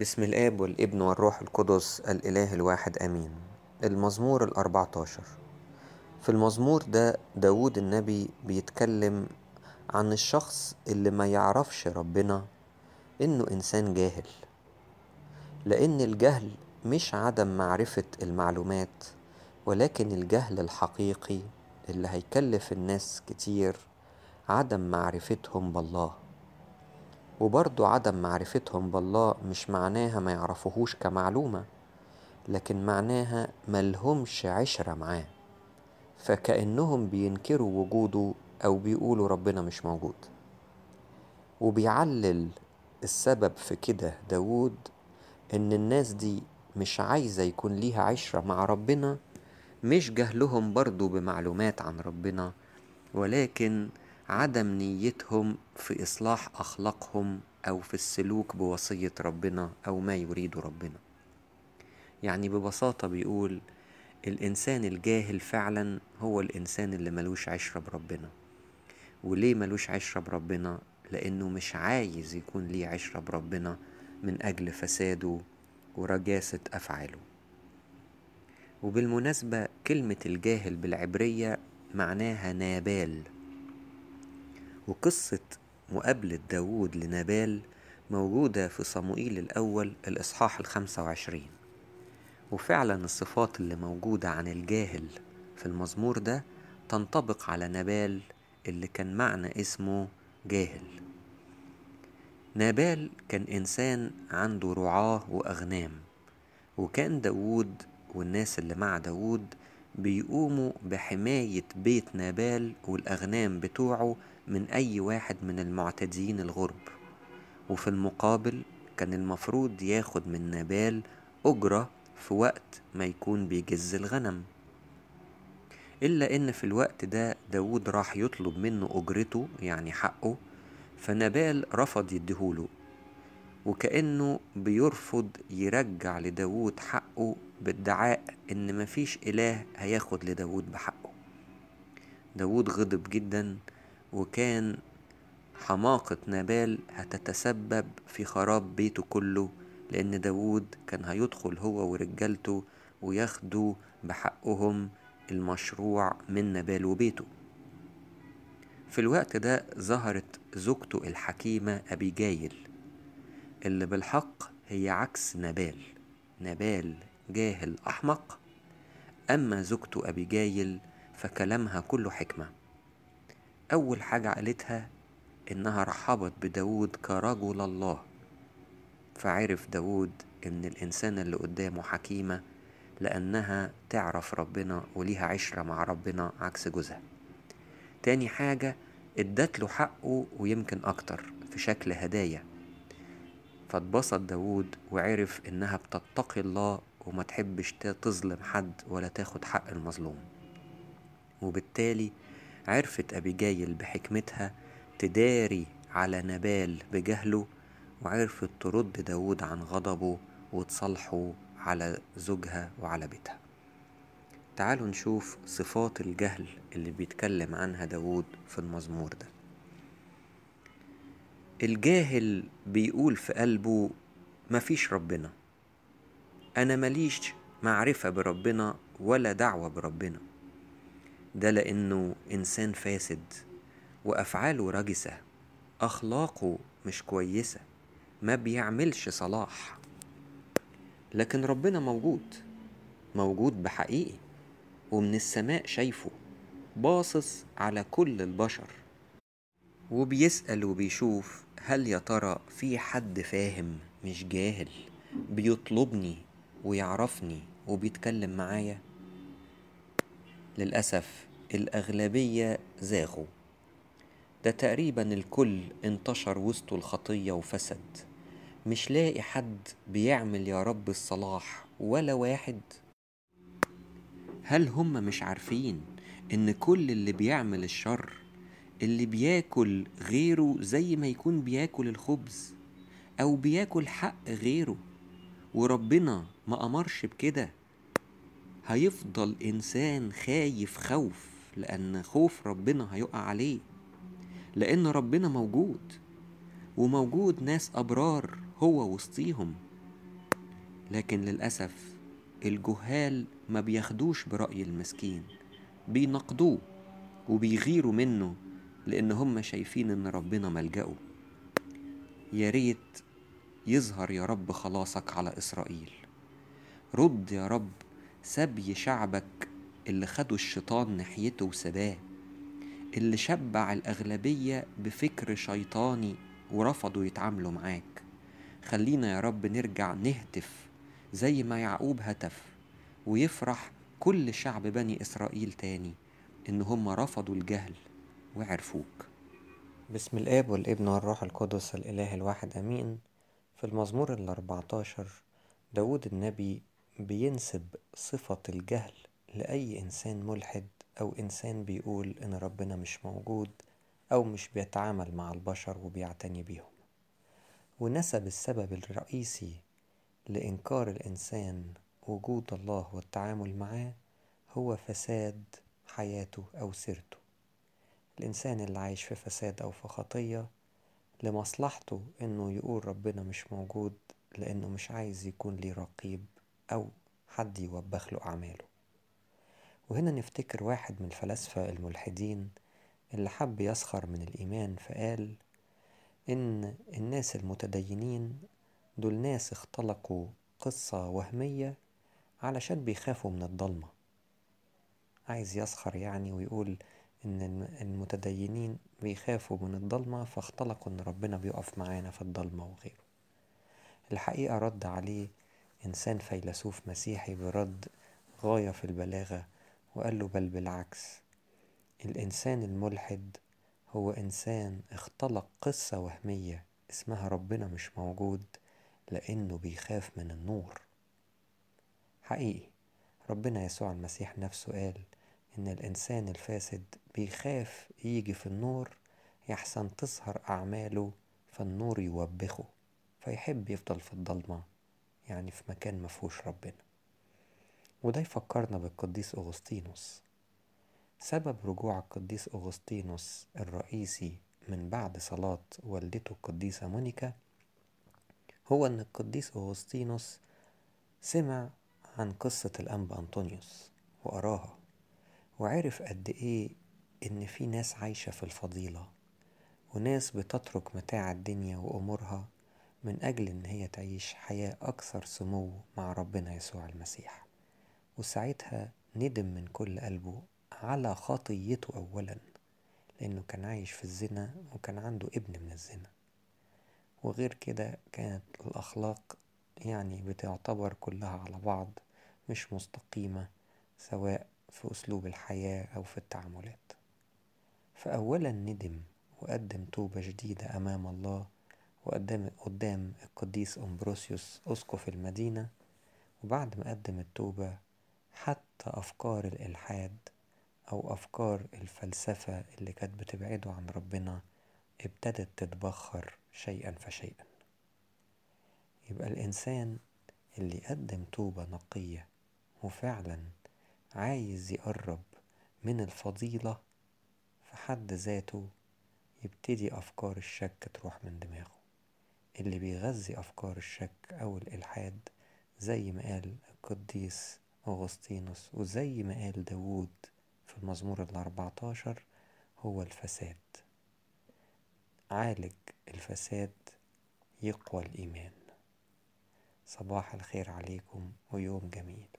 بسم الاب والابن والروح القدس الاله الواحد امين المزمور الاربعة عشر في المزمور ده داود النبي بيتكلم عن الشخص اللي ما يعرفش ربنا انه انسان جاهل لان الجهل مش عدم معرفة المعلومات ولكن الجهل الحقيقي اللي هيكلف الناس كتير عدم معرفتهم بالله وبرضه عدم معرفتهم بالله مش معناها ما يعرفوهوش كمعلومة لكن معناها ملهمش عشرة معاه فكأنهم بينكروا وجوده أو بيقولوا ربنا مش موجود وبيعلل السبب في كده داود إن الناس دي مش عايزة يكون ليها عشرة مع ربنا مش جهلهم برضو بمعلومات عن ربنا ولكن عدم نيتهم في إصلاح أخلاقهم أو في السلوك بوصية ربنا أو ما يريد ربنا يعني ببساطة بيقول الإنسان الجاهل فعلا هو الإنسان اللي ملوش عشرة بربنا وليه ملوش عشرة بربنا؟ لأنه مش عايز يكون ليه عشرة بربنا من أجل فساده ورجاسة أفعاله وبالمناسبة كلمة الجاهل بالعبرية معناها نابال وقصة مقابلة داوود لنبال موجودة في صموئيل الأول الإصحاح الخمسة وعشرين وفعلا الصفات اللي موجودة عن الجاهل في المزمور ده تنطبق على نبال اللي كان معنى اسمه جاهل نبال كان إنسان عنده رعاة وأغنام وكان داوود والناس اللي مع داوود بيقوموا بحماية بيت نبال والأغنام بتوعه من أي واحد من المعتدين الغرب وفي المقابل كان المفروض ياخد من نبال أجرة في وقت ما يكون بيجز الغنم إلا إن في الوقت ده داود راح يطلب منه أجرته يعني حقه فنبال رفض يديهوله وكأنه بيرفض يرجع لداود حقه بادعاء إن مفيش إله هياخد لداود بحقه داود غضب جدا وكان حماقة نابال هتتسبب في خراب بيته كله لأن داوود كان هيدخل هو ورجالته وياخدوا بحقهم المشروع من نابال وبيته في الوقت ده ظهرت زوجته الحكيمة أبيجايل اللي بالحق هي عكس نابال نابال جاهل أحمق أما زوجته أبيجايل فكلامها كله حكمة أول حاجة قالتها إنها رحبت بداود كرجل الله فعرف داود إن الإنسان اللي قدامه حكيمة لأنها تعرف ربنا وليها عشرة مع ربنا عكس جوزها تاني حاجة ادت له حقه ويمكن أكتر في شكل هدايا فاتبسط داود وعرف إنها بتتقي الله وما تحبش تظلم حد ولا تاخد حق المظلوم وبالتالي عرفت أبيجايل بحكمتها تداري على نبال بجهله وعرفت ترد داود عن غضبه وتصالحه على زوجها وعلى بيتها تعالوا نشوف صفات الجهل اللي بيتكلم عنها داود في المزمور ده الجاهل بيقول في قلبه مفيش ربنا أنا ماليش معرفة بربنا ولا دعوة بربنا ده لأنه إنسان فاسد وأفعاله رجسة أخلاقه مش كويسة ما بيعملش صلاح لكن ربنا موجود موجود بحقيقي ومن السماء شايفه باصص على كل البشر وبيسأل وبيشوف هل يا ترى في حد فاهم مش جاهل بيطلبني ويعرفني وبيتكلم معايا للأسف الأغلبية زاغوا ده تقريبا الكل انتشر وسط الخطية وفسد مش لاقي حد بيعمل يا رب الصلاح ولا واحد هل هم مش عارفين ان كل اللي بيعمل الشر اللي بياكل غيره زي ما يكون بياكل الخبز او بياكل حق غيره وربنا ما امرش بكده هيفضل انسان خايف خوف لأن خوف ربنا هيقع عليه لأن ربنا موجود وموجود ناس أبرار هو وسطيهم لكن للأسف الجهال ما بياخدوش برأي المسكين بينقضوه وبيغيروا منه لأن هم شايفين إن ربنا ملجأه يا ريت يظهر يا رب خلاصك على إسرائيل رد يا رب سبي شعبك اللي خده الشيطان ناحيته وسباه اللي شبع الأغلبية بفكر شيطاني ورفضوا يتعاملوا معاك خلينا يا رب نرجع نهتف زي ما يعقوب هتف ويفرح كل شعب بني إسرائيل تاني إن هم رفضوا الجهل وعرفوك بسم الآب والابن والروح القدس الإله الواحد أمين في المزمور الأربعتاشر داود النبي بينسب صفة الجهل لأي إنسان ملحد أو إنسان بيقول إن ربنا مش موجود أو مش بيتعامل مع البشر وبيعتني بيهم ونسب السبب الرئيسي لإنكار الإنسان وجود الله والتعامل معاه هو فساد حياته أو سيرته الإنسان اللي عايش في فساد أو في خطية لمصلحته إنه يقول ربنا مش موجود لأنه مش عايز يكون ليه رقيب أو حد يوبخ له أعماله وهنا نفتكر واحد من الفلاسفة الملحدين اللي حب يسخر من الإيمان فقال إن الناس المتدينين دول ناس اختلقوا قصة وهمية علشان بيخافوا من الضلمة عايز يسخر يعني ويقول إن المتدينين بيخافوا من الضلمة فاختلقوا إن ربنا بيقف معانا في الضلمة وغيره الحقيقة رد عليه إنسان فيلسوف مسيحي برد غاية في البلاغة وقال له بل بالعكس الإنسان الملحد هو إنسان اختلق قصة وهمية اسمها ربنا مش موجود لأنه بيخاف من النور حقيقي ربنا يسوع المسيح نفسه قال إن الإنسان الفاسد بيخاف يجي في النور يحسن تظهر أعماله فالنور يوبخه فيحب يفضل في الضلمة يعني في مكان مفهوش ربنا وده يفكرنا بالقديس أغسطينوس سبب رجوع القديس أغسطينوس الرئيسي من بعد صلاة والدته القديسة مونيكا هو أن القديس أغسطينوس سمع عن قصة الأنبا أنطونيوس وقراها وعرف قد إيه إن في ناس عايشة في الفضيلة وناس بتترك متاع الدنيا وأمورها من أجل إن هي تعيش حياة أكثر سمو مع ربنا يسوع المسيح وساعتها ندم من كل قلبه على خطيته أولا لأنه كان عايش في الزنا وكان عنده ابن من الزنا وغير كده كانت الأخلاق يعني بتعتبر كلها على بعض مش مستقيمة سواء في أسلوب الحياة أو في التعاملات فأولا ندم وقدم توبة جديدة أمام الله وقدم قدام القديس أمبروسيوس أسقف المدينة وبعد ما قدم التوبة حتى أفكار الإلحاد أو أفكار الفلسفة اللي كانت بتبعده عن ربنا ابتدت تتبخر شيئا فشيئا يبقى الإنسان اللي قدم توبة نقية وفعلا عايز يقرب من الفضيلة في حد ذاته يبتدي أفكار الشك تروح من دماغه اللي بيغذي أفكار الشك أو الإلحاد زي ما قال القديس أغسطينوس وزي ما قال داوود في المزمور الأربعتاشر هو الفساد عالج الفساد يقوى الإيمان صباح الخير عليكم ويوم جميل